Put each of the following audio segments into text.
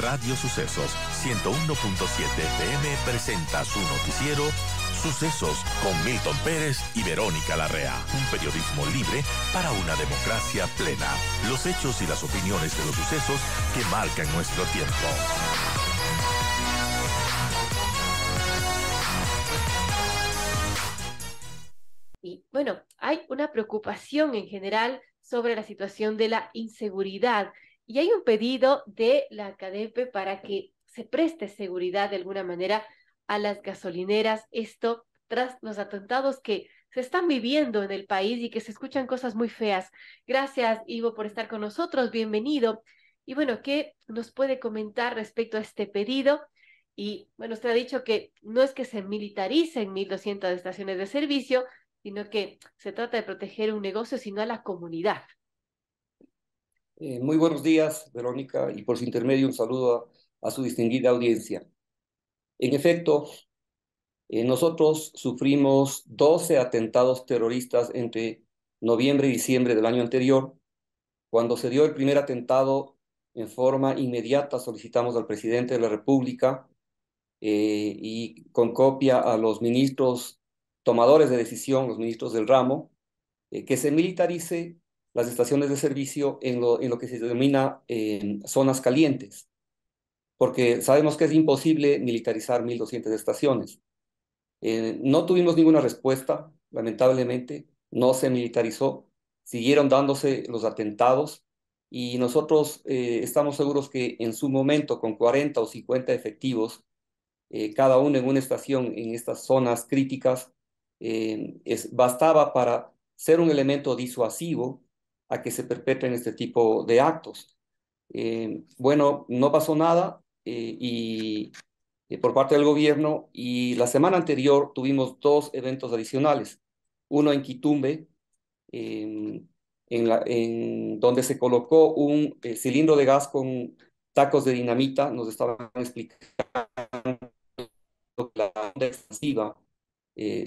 Radio Sucesos 101.7 FM presenta su noticiero Sucesos con Milton Pérez y Verónica Larrea. Un periodismo libre para una democracia plena. Los hechos y las opiniones de los sucesos que marcan nuestro tiempo. Y bueno, hay una preocupación en general sobre la situación de la inseguridad y hay un pedido de la CADEPE para que se preste seguridad de alguna manera a las gasolineras. Esto tras los atentados que se están viviendo en el país y que se escuchan cosas muy feas. Gracias, Ivo, por estar con nosotros. Bienvenido. Y bueno, ¿qué nos puede comentar respecto a este pedido? Y bueno, usted ha dicho que no es que se militaricen 1.200 estaciones de servicio, sino que se trata de proteger un negocio, sino a la comunidad. Eh, muy buenos días, Verónica, y por su intermedio un saludo a, su distinguida audiencia. En efecto, eh, nosotros sufrimos 12 atentados terroristas entre noviembre y diciembre del año anterior. Cuando se dio el primer atentado, en forma inmediata solicitamos al presidente de la República eh, y con copia a los ministros tomadores de decisión, los ministros del ramo, que se militarice las estaciones de servicio en lo, en lo que se denomina zonas calientes, porque sabemos que es imposible militarizar 1.200 estaciones. Eh, no tuvimos ninguna respuesta, lamentablemente, no se militarizó, siguieron dándose los atentados y nosotros eh, estamos seguros que en su momento, con 40 o 50 efectivos, eh, cada uno en una estación en estas zonas críticas, es, bastaba para ser un elemento disuasivo a que se perpetren este tipo de actos. Eh, bueno, no pasó nada eh, y eh, por parte del gobierno y la semana anterior tuvimos dos eventos adicionales, uno en Quitumbe, em, en donde se colocó un cilindro de gas con tacos de dinamita, nos estaban explicando la onda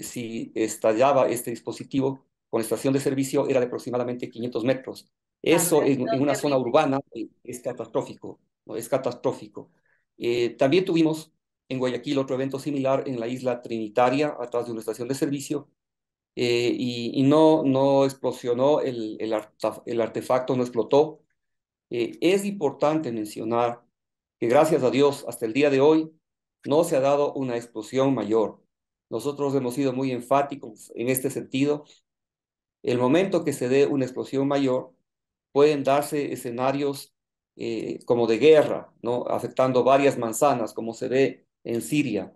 si estallaba este dispositivo, con estación de servicio era de aproximadamente 500 metros. Ah, Eso en, una zona urbana eh, es catastrófico, ¿no? es catastrófico. Eh, también tuvimos en Guayaquil otro evento similar en la isla Trinitaria, atrás de una estación de servicio, eh, y, no, no explosionó, el, el, artefacto no explotó. es importante mencionar que gracias a Dios hasta el día de hoy no se ha dado una explosión mayor. Nosotros hemos sido muy enfáticos en este sentido el momento que se dé una explosión mayor, pueden darse escenarios eh, como de guerra, afectando varias manzanas, como se ve en Siria.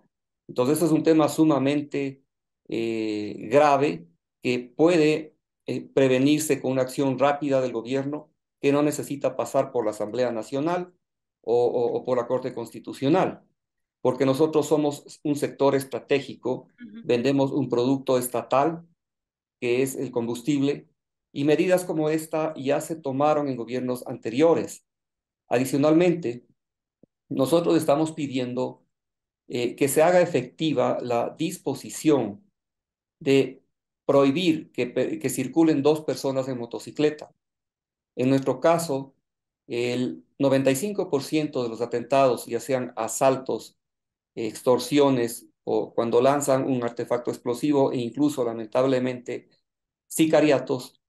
Entonces es un tema sumamente eh, grave que puede eh, prevenirse con una acción rápida del gobierno que no necesita pasar por la Asamblea Nacional o, por la Corte Constitucional, porque nosotros somos un sector estratégico, vendemos un producto estatal que es el combustible, y medidas como esta ya se tomaron en gobiernos anteriores. Adicionalmente, nosotros estamos pidiendo eh, que se haga efectiva la disposición de prohibir que, que circulen dos personas en motocicleta. En nuestro caso, el 95% de los atentados, ya sean asaltos, extorsiones o cuando lanzan un artefacto explosivo e incluso lamentablemente sicariatos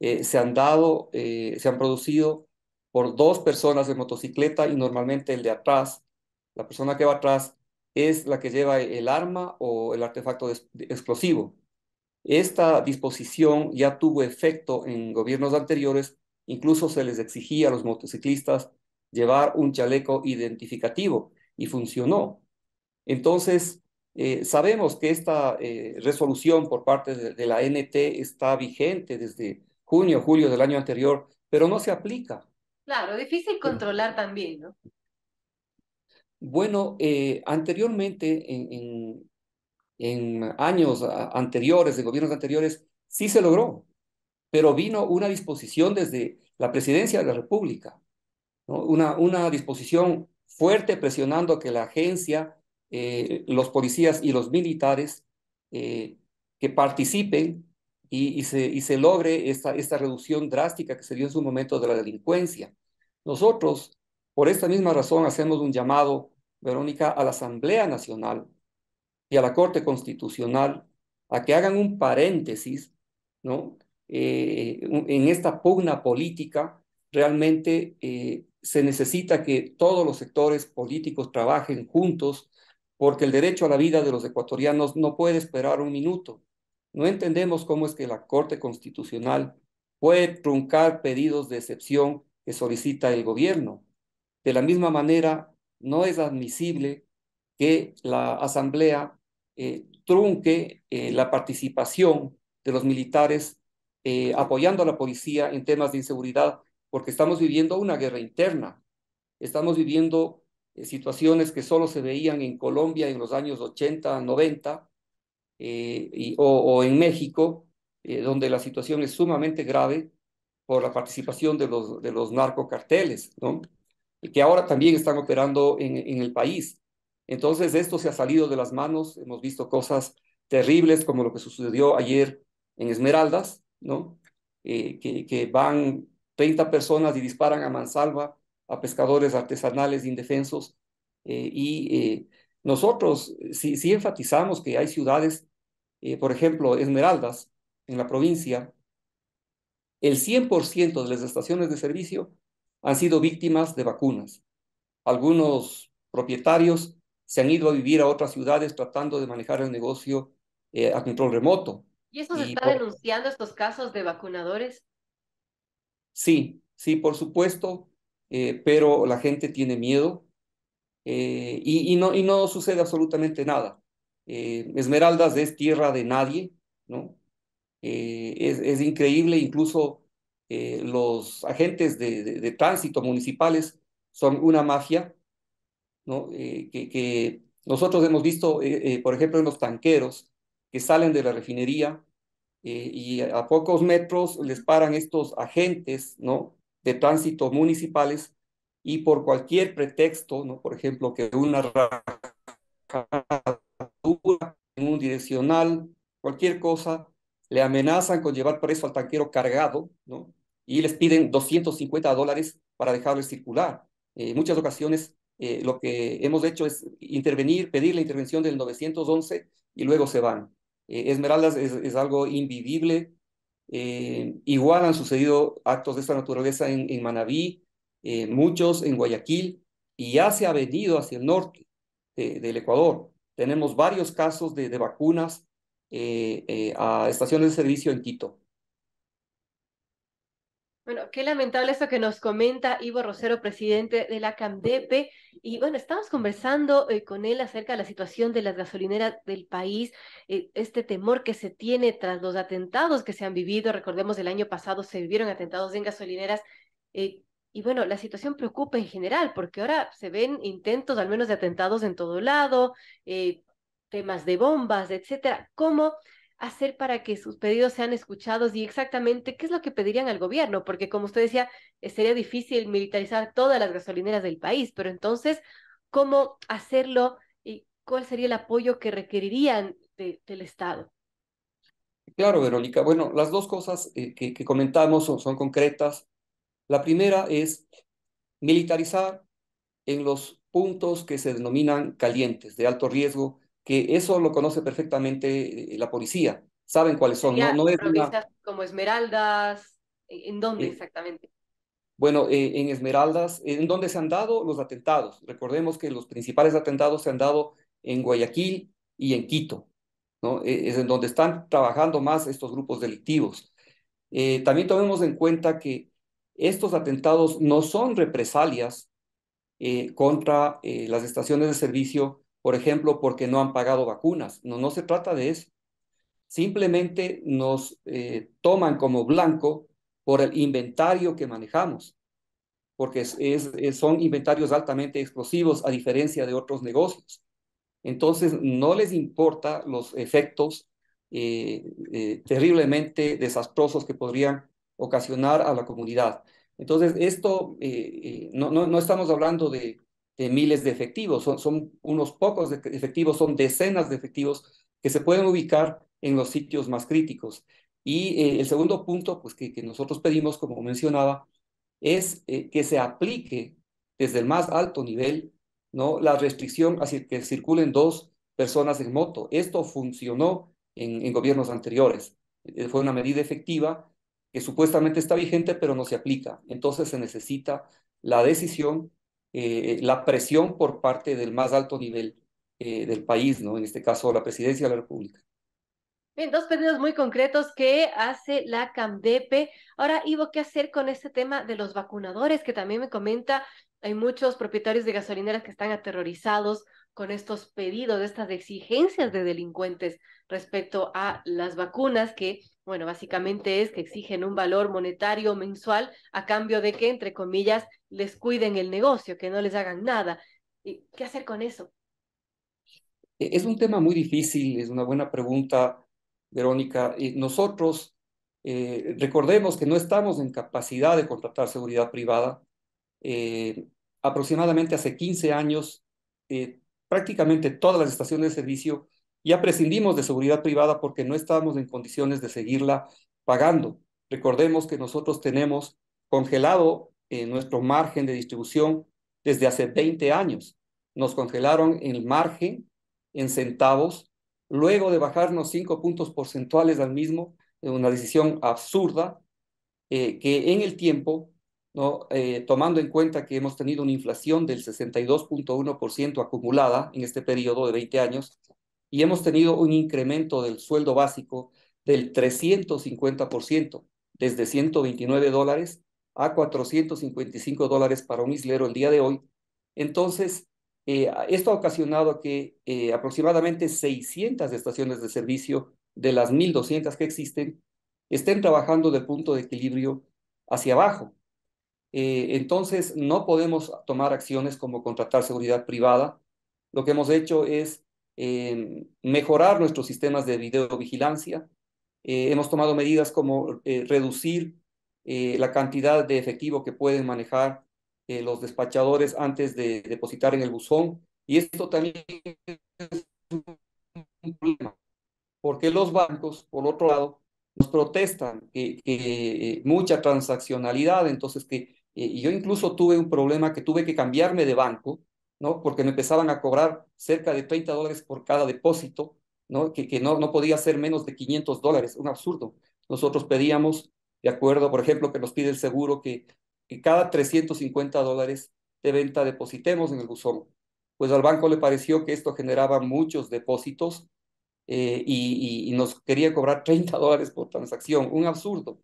eh, se han dado, eh, se han producido por dos personas de motocicleta y normalmente el de atrás, la persona que va atrás es la que lleva el arma o el artefacto explosivo. Esta disposición ya tuvo efecto en gobiernos anteriores, incluso se les exigía a los motociclistas llevar un chaleco identificativo y funcionó. Entonces, eh, sabemos que esta eh, resolución por parte de, la NT está vigente desde junio, julio del año anterior, pero no se aplica. Claro, difícil controlar también, ¿no? Bueno, eh, anteriormente, en, años anteriores, de gobiernos anteriores, sí se logró, pero vino una disposición desde la presidencia de la República, una, disposición fuerte presionando que la agencia eh, los policías y los militares eh, que participen y, se, y se logre esta, esta reducción drástica que se dio en su momento de la delincuencia. Nosotros, por esta misma razón, hacemos un llamado, Verónica, a la Asamblea Nacional y a la Corte Constitucional a que hagan un paréntesis ¿no? Eh, en esta pugna política. Realmente se necesita que todos los sectores políticos trabajen juntos porque el derecho a la vida de los ecuatorianos no puede esperar un minuto. No entendemos cómo es que la Corte Constitucional puede truncar pedidos de excepción que solicita el gobierno. De la misma manera, no es admisible que la Asamblea eh, trunque eh, la participación de los militares eh, apoyando a la policía en temas de inseguridad, porque estamos viviendo una guerra interna. Estamos viviendo eh, situaciones que solo se veían en Colombia en los años 80, 90 eh, y, o, en México, eh, donde la situación es sumamente grave por la participación de los, de los narcocarteles, ¿no? que ahora también están operando en, en el país. Entonces, esto se ha salido de las manos, hemos visto cosas terribles como lo que sucedió ayer en Esmeraldas, ¿no? que, que, van 30 personas y disparan a mansalva a pescadores artesanales indefensos. Eh, y eh, nosotros sí, enfatizamos que hay ciudades, eh, por ejemplo, Esmeraldas, en la provincia, el 100% de las estaciones de servicio han sido víctimas de vacunas. Algunos propietarios se han ido a vivir a otras ciudades tratando de manejar el negocio a control remoto. ¿Y eso se está denunciando estos casos de vacunadores? Sí, sí, por supuesto. Eh, pero la gente tiene miedo eh, y, no, y no sucede absolutamente nada. Eh, Esmeraldas es tierra de nadie, ¿no? Es, increíble, incluso los agentes de, tránsito municipales son una mafia, ¿no? Que, que, nosotros hemos visto, por ejemplo, en los tanqueros que salen de la refinería y a pocos metros les paran estos agentes, ¿no? de tránsito municipales y por cualquier pretexto, ¿no? por ejemplo, que una rajadura en un direccional, cualquier cosa, le amenazan con llevar preso al tanquero cargado ¿no? y les piden 250 dólares para dejarlo circular. Eh, en muchas ocasiones eh, lo que hemos hecho es intervenir, pedir la intervención del 911 y luego se van. Eh, Esmeraldas es, es algo invivible, eh, igual han sucedido actos de esta naturaleza en, Manabí, eh, muchos en Guayaquil, y ya se ha venido hacia el norte del Ecuador. Tenemos varios casos de, vacunas eh, a estaciones de servicio en Quito. Bueno, qué lamentable eso que nos comenta Ivo Rosero, presidente de la CAMDEPE. Y bueno, estamos conversando eh, con él acerca de la situación de las gasolineras del país, eh, este temor que se tiene tras los atentados que se han vivido. Recordemos, el año pasado se vivieron atentados en gasolineras. Eh, y bueno, la situación preocupa en general, porque ahora se ven intentos, al menos de atentados en todo lado, temas de bombas, etcétera. ¿Cómo hacer para que sus pedidos sean escuchados y exactamente qué es lo que pedirían al gobierno, porque como usted decía, eh, sería difícil militarizar todas las gasolineras del país, pero entonces, ¿cómo hacerlo y cuál sería el apoyo que requerirían del Estado? Claro, Verónica. Bueno, las dos cosas eh, que, comentamos son concretas. La primera es militarizar en los puntos que se denominan calientes, de alto riesgo, que eso lo conoce perfectamente eh, la policía, saben cuáles son. ¿no? no es como Esmeraldas, ¿e, ¿en dónde eh, exactamente? Bueno, eh, en Esmeraldas, ¿en dónde se han dado los atentados? Recordemos que los principales atentados se han dado en Guayaquil y en Quito, ¿no? E, es en donde están trabajando más estos grupos delictivos. también tomemos en cuenta que estos atentados no son represalias contra las estaciones de servicio por ejemplo, porque no han pagado vacunas. No, no se trata de eso. Simplemente nos eh, toman como blanco por el inventario que manejamos, porque es, son inventarios altamente explosivos a diferencia de otros negocios. Entonces, no les importa los efectos eh, eh, terriblemente desastrosos que podrían ocasionar a la comunidad. Entonces, esto, no, no, no, estamos hablando de, miles de efectivos, son, son unos pocos efectivos, son decenas de efectivos que se pueden ubicar en los sitios más críticos. Y eh, el segundo punto pues, que, que, nosotros pedimos, como mencionaba, es eh, que se aplique desde el más alto nivel ¿no? la restricción hacia que circulen dos personas en moto. Esto funcionó en, gobiernos anteriores. Eh, fue una medida efectiva que supuestamente está vigente, pero no se aplica. Entonces se necesita la decisión eh, la presión por parte del más alto nivel eh, del país, ¿no? en este caso la presidencia de la República. Bien, dos pedidos muy concretos que hace la CAMDEPE. Ahora, Ivo, ¿qué hacer con este tema de los vacunadores? Que también me comenta, hay muchos propietarios de gasolineras que están aterrorizados con estos pedidos, estas exigencias de delincuentes respecto a las vacunas que, bueno, básicamente es que exigen un valor monetario mensual a cambio de que, entre comillas, les cuiden el negocio, que no les hagan nada. ¿Y ¿Qué hacer con eso? E-, es un tema muy difícil, es una buena pregunta, Verónica. Nosotros, eh, recordemos que no estamos en capacidad de contratar seguridad privada. Eh, aproximadamente hace 15 años eh, prácticamente todas las estaciones de servicio ya prescindimos de seguridad privada porque no estábamos en condiciones de seguirla pagando. Recordemos que nosotros tenemos congelado nuestro margen de distribución desde hace 20 años. Nos congelaron el margen en centavos, luego de bajarnos cinco puntos porcentuales al mismo, una decisión absurda eh, que en el tiempo ¿no? Eh, tomando en cuenta que hemos tenido una inflación del 62.1% acumulada en este periodo de 20 años y hemos tenido un incremento del sueldo básico del 350%, desde 129 dólares a 455 dólares para un islero el día de hoy. Entonces, eh, esto ha ocasionado que eh, aproximadamente 600 estaciones de servicio de las 1.200 que existen estén trabajando de punto de equilibrio hacia abajo. Eh, entonces, no podemos tomar acciones como contratar seguridad privada. Lo que hemos hecho es eh, mejorar nuestros sistemas de videovigilancia. Eh, hemos tomado medidas como reducir la cantidad de efectivo que pueden manejar los despachadores antes de depositar en el buzón. Y esto también es un problema, porque los bancos, por otro lado, nos protestan que, que, mucha transaccionalidad, entonces que y yo incluso tuve un problema que tuve que cambiarme de banco, ¿no? Porque me empezaban a cobrar cerca de 30 dólares por cada depósito, ¿no? Que, que no, no podía ser menos de 500 dólares, un absurdo. Nosotros pedíamos, de acuerdo, por ejemplo, que nos pide el seguro que, que cada 350 dólares de venta depositemos en el buzón. Pues al banco le pareció que esto generaba muchos depósitos eh, y, nos quería cobrar 30 dólares por transacción, un absurdo.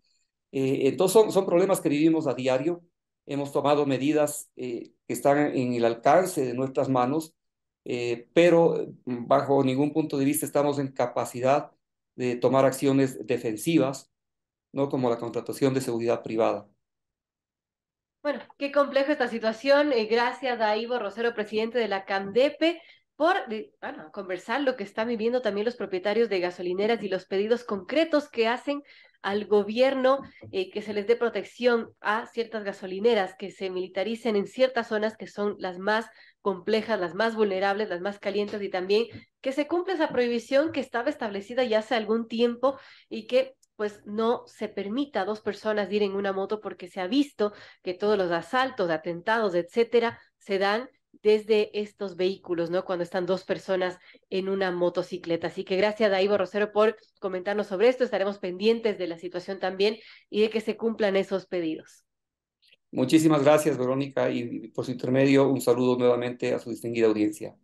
Eh, entonces son, son problemas que vivimos a diario hemos tomado medidas eh, que están en el alcance de nuestras manos, eh, pero mm, bajo ningún punto de vista estamos en capacidad de tomar acciones defensivas, no como la contratación de seguridad privada. Bueno, qué compleja esta situación. Eh, gracias a Ivo Rosero, presidente de la Candepe, por bueno, conversar lo que están viviendo también los propietarios de gasolineras y los pedidos concretos que hacen al gobierno eh, que se les dé protección a ciertas gasolineras, que se militaricen en ciertas zonas que son las más complejas, las más vulnerables, las más calientes y también que se cumpla esa prohibición que estaba establecida ya hace algún tiempo y que pues no se permita a dos personas ir en una moto porque se ha visto que todos los asaltos, atentados, etcétera, se dan desde estos vehículos, ¿no? Cuando están dos personas en una motocicleta. Así que gracias, Daivo Rosero, por comentarnos sobre esto. Estaremos pendientes de la situación también y de que se cumplan esos pedidos. Muchísimas gracias, Verónica, y por su intermedio un saludo nuevamente a su distinguida audiencia.